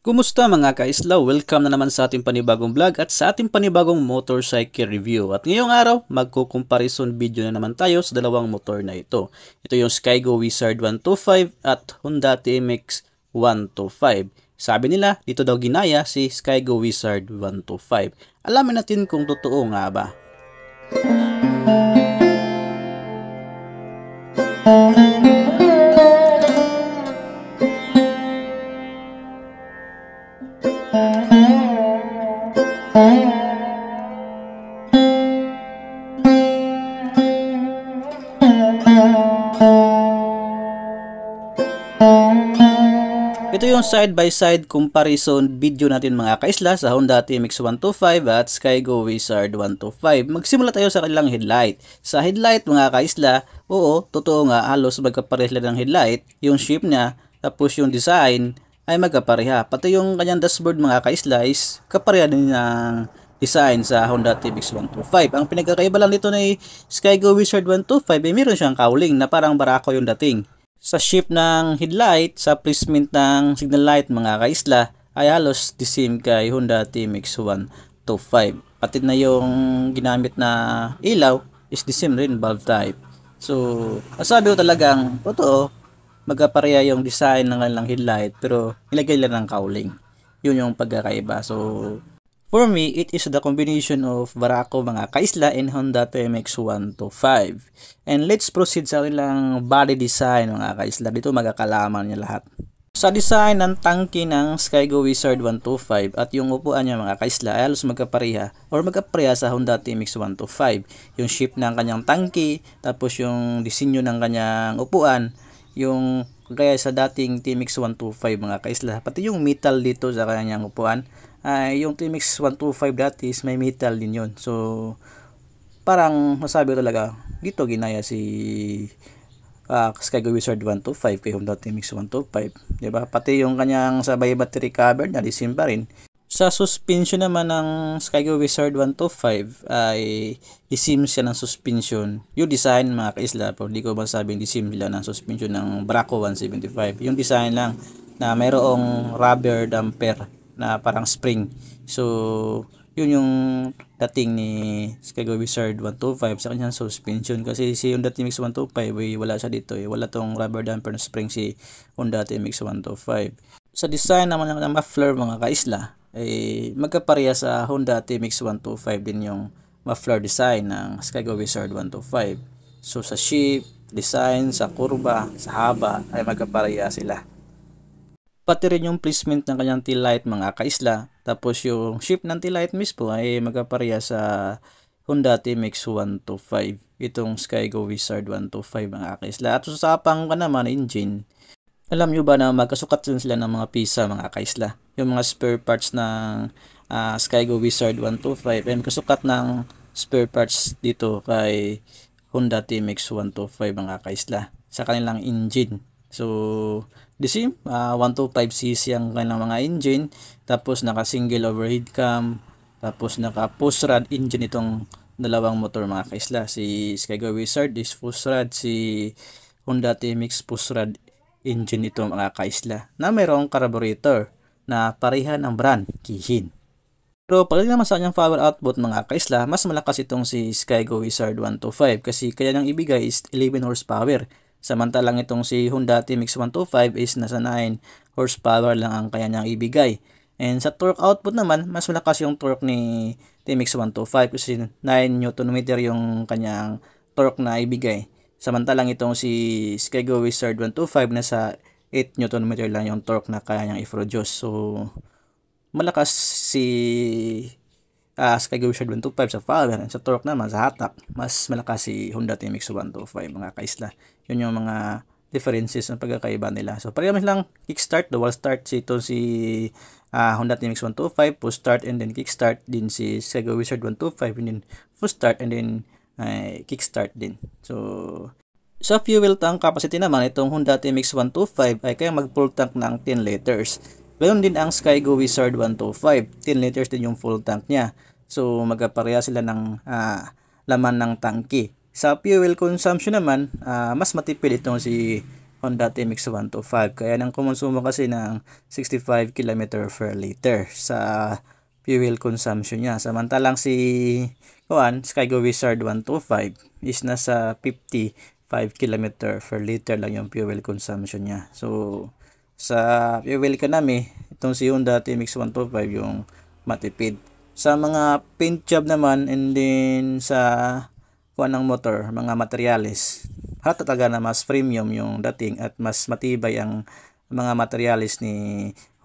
Kumusta mga kaisla? Welcome na naman sa ating panibagong vlog at sa ating panibagong motorcycle review. At ngayong araw, magkukomparison video na naman tayo sa dalawang motor na ito. Ito yung Skygo Wizard 125 at Honda TMX 125. Sabi nila, dito daw ginaya si Skygo Wizard 125. Alamin natin kung totoo nga ba. Ito yung side-by-side -side comparison video natin mga kaisla sa Honda TMX125 at Skygo Wizard 125. Magsimula tayo sa kanilang headlight. Sa headlight mga kaisla, oo, totoo nga halos magkapares lang ng headlight, yung shape niya, tapos yung design, ay magkapareha. Pati yung kanyang dashboard mga kaisla slice kapareha din ng design sa Honda TBX 125. Ang pinagkakaiba lang dito ni Skygo Wizard 125 ay meron siyang cowling na parang barako yung dating. Sa shape ng headlight, sa placement ng signal light mga ka-isla, ay halos the same kay Honda TMX 125. Pati na yung ginamit na ilaw is the same rin bulb type. So, masabi ko talagang totoo magkapareha yung design ng kanilang headlight pero nilagay lang ng cowling. Yun yung pagkakaiba. So, for me, it is the combination of Barako mga kaisla and Honda TMX 125. And let's proceed sa kanilang body design mga kaisla. Dito magkakalaman niya lahat. Sa design ng tangke ng Skygo Wizard 125 at yung upuan niya mga kaisla ay halos magkapareha or magkapareha sa Honda TMX 125. Yung shape ng kanyang tangke, tapos yung disenyo ng kanyang upuan yung kaya sa dating TMX 125 mga kaisla pati yung metal dito sa kanyang upuan ay ah, yung TMX 125 dati is may metal din yon so parang masabi talaga dito ginaya si uh, ah, Skygo Wizard 125 kay Honda TMX 125 di pati yung kanyang sabay battery cover na disimba rin sa suspension naman ng Skygo Wizard 125 ay isim siya ng suspension. Yung design mga kaisla, pero di ko masabing isim sila ng suspension ng Braco 175. Yung design lang na mayroong rubber damper na parang spring. So, yun yung dating ni Skygo Wizard 125 sa kanyang suspension kasi si Honda TMX 125 ay wala siya dito eh. wala tong rubber damper na spring si Honda TMX 125 sa design naman ng muffler mga kaisla eh, magkapareha sa Honda TMX 125 din yung muffler design ng Skygo Wizard 125. So sa shape, design, sa kurba, sa haba ay magkapareha sila. Pati rin yung placement ng kanyang tail light mga kaisla. Tapos yung shape ng tail light mismo ay magkapareha sa Honda TMX 125. Itong Skygo Wizard 125 mga kaisla. At sa sapang ka naman engine alam nyo ba na magkasukat din sila ng mga pisa, mga kaisla? Yung mga spare parts ng uh, Skygo Wizard 125 and kasukat ng spare parts dito kay Honda TMX 125 mga kaisla sa kanilang engine. So, the same, uh, ah, 125cc ang kanilang mga engine, tapos naka single overhead cam, tapos naka post rod engine itong dalawang motor mga kaisla. Si Skygo Wizard is post rod, si Honda TMX post rod engine ito mga kaisla na mayroong carburetor na parehan ang brand, Kihin. Pero pagdating naman sa kanyang power output mga kaisla, mas malakas itong si Skygo Wizard 125 kasi kaya niyang ibigay is 11 horsepower. Samantalang itong si Honda TMX 125 is nasa 9 horsepower lang ang kaya niyang ibigay. And sa torque output naman, mas malakas yung torque ni TMX 125 kasi 9 Nm yung kanyang torque na ibigay Samantalang itong si Skego Wizard 125 na sa 8 Newton meter lang yung torque na kaya niyang i-produce. So, malakas si uh, ah, Skego Wizard 125 sa power. Sa torque naman, sa hatak, mas malakas si Honda TMX 125 mga kaisla. Yun yung mga differences ng pagkakaiba nila. So, pareho lang kickstart, dual start si ito si uh, Honda TMX 125, push start and then kickstart din si Sega Wizard 125 and then push start and then ay kickstart din. So, sa fuel tank capacity naman, itong Honda TMX125 ay kaya mag full tank ng 10 liters. Ganoon din ang Skygo Wizard 125, 10 liters din yung full tank niya. So, magkapareha sila ng uh, laman ng tangke. Sa fuel consumption naman, uh, mas matipid itong si Honda TMX125. Kaya nang kumonsumo kasi ng 65 km per liter sa fuel consumption niya. Samantalang si Kuan, Skygo Wizard 125 is nasa 55 km per liter lang yung fuel consumption niya. So, sa fuel economy, itong si Honda TMX125 yung matipid. Sa mga paint job naman and then sa kuan ng motor, mga materials, ha talaga na mas premium yung dating at mas matibay ang mga materials ni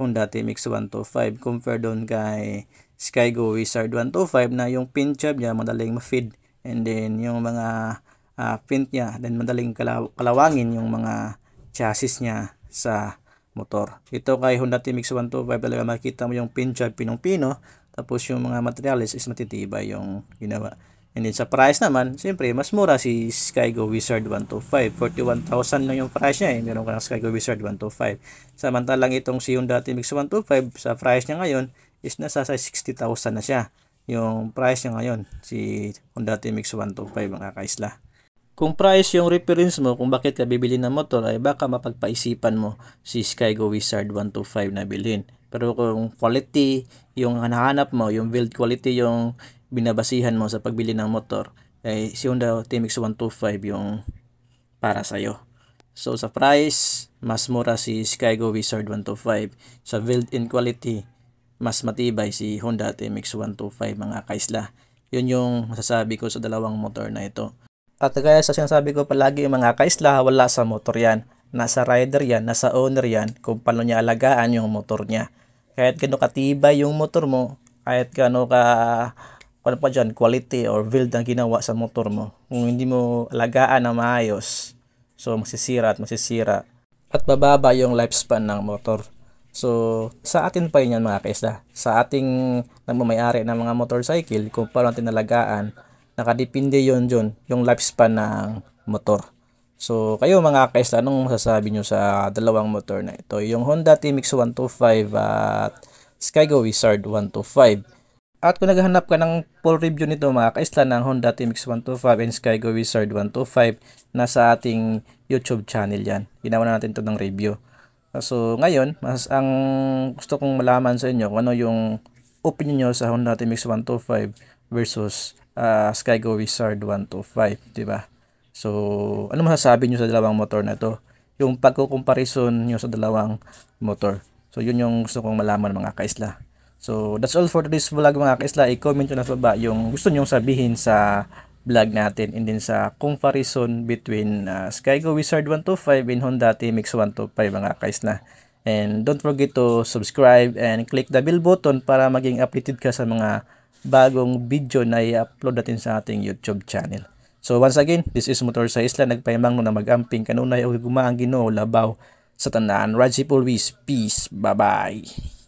Honda TMX 125 compare doon kay Skygo Wizard 125 na yung pin chub niya madaling ma-feed and then yung mga uh, ah, pin niya then madaling kalaw kalawangin yung mga chassis niya sa motor. Ito kay Honda TMX 125 talaga makita mo yung pin job pinong-pino tapos yung mga materials is matitibay yung ginawa. And then sa price naman, siyempre mas mura si Skygo Wizard 125. 41,000 lang yung price niya eh. Meron ka ng Skygo Wizard 125. Samantalang itong si Honda Mix 125 sa price niya ngayon is nasa sa 60,000 na siya. Yung price niya ngayon, si Honda Mix 125 mga kaisla. Kung price yung reference mo kung bakit ka bibili ng motor ay baka mapagpaisipan mo si Skygo Wizard 125 na bilhin. Pero kung quality yung hanahanap mo, yung build quality yung binabasihan mo sa pagbili ng motor ay eh, si Honda TMX 125 yung para sa iyo. So sa price, mas mura si Skygo Wizard 125. Sa build in quality, mas matibay si Honda TMX 125 mga kaisla. Yun yung masasabi ko sa dalawang motor na ito. At gaya sa sinasabi ko palagi mga kaisla, wala sa motor yan. Nasa rider yan, nasa owner yan, kung paano niya alagaan yung motor niya. Kahit gano'ng katibay yung motor mo, kahit gano'ng ka wala pa dyan, quality or build ang ginawa sa motor mo. Kung hindi mo alagaan na maayos, so masisira at masisira. At bababa yung lifespan ng motor. So, sa atin pa yun yan mga kaisa. Sa ating nagmamayari ng mga motorcycle, kung paano natin alagaan, nakadepende yun dyan, yung lifespan ng motor. So, kayo mga kaisa, anong masasabi nyo sa dalawang motor na ito? Yung Honda TMX 125 at Skygo Wizard 125. At kung naghahanap ka ng full review nito mga kaisla ng Honda TMX125 and Skygo Wizard 125 na sa ating YouTube channel yan. Ginawa na natin ito ng review. So ngayon, mas ang gusto kong malaman sa inyo kung ano yung opinion nyo sa Honda TMX125 versus uh, ah, Skygo Wizard 125, di ba? So, ano masasabi nyo sa dalawang motor na to? Yung pagkukomparison nyo sa dalawang motor. So, yun yung gusto kong malaman mga kaisla. So, that's all for today's vlog mga kaisla. I-comment nyo na sa baba yung gusto nyong sabihin sa vlog natin and din sa comparison between uh, Skygo Wizard 125 and Honda TMX 125 mga kaisla. And don't forget to subscribe and click the bell button para maging updated ka sa mga bagong video na i-upload natin sa ating YouTube channel. So once again, this is Motor sa Isla. Nagpahimang no na mag-amping kanunay o gumaang ginoo labaw sa tandaan. Rajip always. Peace. Bye-bye.